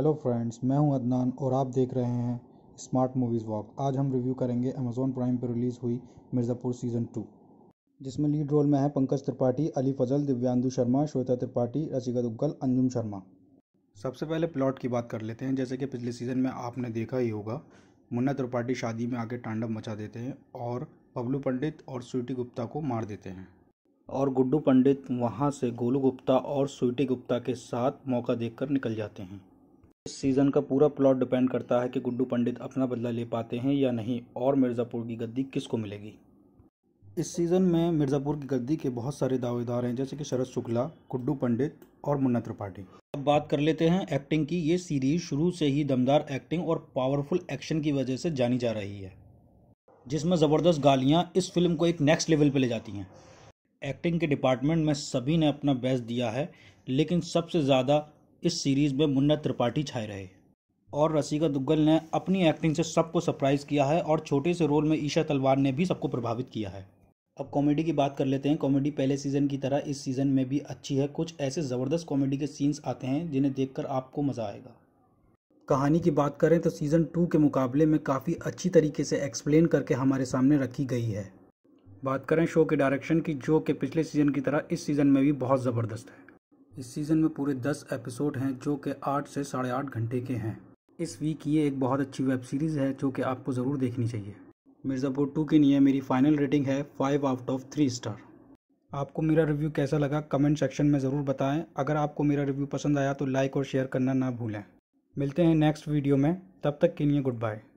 hello friends मैं हूं अदनान और आप देख रहे हैं स्मार्ट मूवीज़ वॉक आज हम रिव्यू करेंगे अमेजोन प्राइम पर रिलीज़ हुई मिर्ज़ापुर सीज़न टू जिसमें लीड रोल में हैं पंकज त्रिपाठी अली फजल दिव्यांदु शर्मा श्वेता त्रिपाठी रसिका दुग्गल अंजुम शर्मा सबसे पहले प्लॉट की बात कर लेते हैं जैसे कि पिछले सीज़न में आपने देखा ही होगा मुन्ना त्रिपाठी शादी में आके टांडव मचा देते हैं और बबलू पंडित और स्वीटी गुप्ता को मार देते हैं और गुड्डू पंडित वहाँ से गोलू गुप्ता और स्वीटी गुप्ता के साथ मौका देखकर निकल जाते हैं इस सीजन का पूरा प्लॉट डिपेंड करता है कि गुड्डू पंडित अपना बदला ले पाते हैं या नहीं और मिर्ज़ापुर की गद्दी किसको मिलेगी इस सीज़न में मिर्ज़ापुर की गद्दी के बहुत सारे दावेदार हैं जैसे कि शरद शुक्ला गुड्डू पंडित और मुन्ना त्रिपाठी अब बात कर लेते हैं एक्टिंग की ये सीरीज शुरू से ही दमदार एक्टिंग और पावरफुल एक्शन की वजह से जानी जा रही है जिसमें ज़बरदस्त गालियाँ इस फिल्म को एक नेक्स्ट लेवल पर ले जाती हैं एक्टिंग के डिपार्टमेंट में सभी ने अपना बेस्ट दिया है लेकिन सबसे ज़्यादा इस सीरीज़ में मुन्ना त्रिपाठी छाए रहे और रसिका दुग्गल ने अपनी एक्टिंग से सबको सरप्राइज़ किया है और छोटे से रोल में ईशा तलवार ने भी सबको प्रभावित किया है अब कॉमेडी की बात कर लेते हैं कॉमेडी पहले सीज़न की तरह इस सीज़न में भी अच्छी है कुछ ऐसे ज़बरदस्त कॉमेडी के सीन्स आते हैं जिन्हें देखकर आपको मज़ा आएगा कहानी की बात करें तो सीज़न टू के मुकाबले में काफ़ी अच्छी तरीके से एक्सप्लेन करके हमारे सामने रखी गई है बात करें शो के डायरेक्शन की जो कि पिछले सीज़न की तरह इस सीज़न में भी बहुत ज़बरदस्त है इस सीज़न में पूरे दस एपिसोड हैं जो कि आठ से साढ़े आठ घंटे के हैं इस वीक ये एक बहुत अच्छी वेब सीरीज़ है जो कि आपको ज़रूर देखनी चाहिए मिर्ज़ापुर टू के लिए मेरी फ़ाइनल रेटिंग है five out of three star आपको मेरा रिव्यू कैसा लगा कमेंट सेक्शन में ज़रूर बताएं अगर आपको मेरा रिव्यू पसंद आया तो लाइक और शेयर करना ना भूलें मिलते हैं नेक्स्ट वीडियो में तब तक के लिए गुड बाय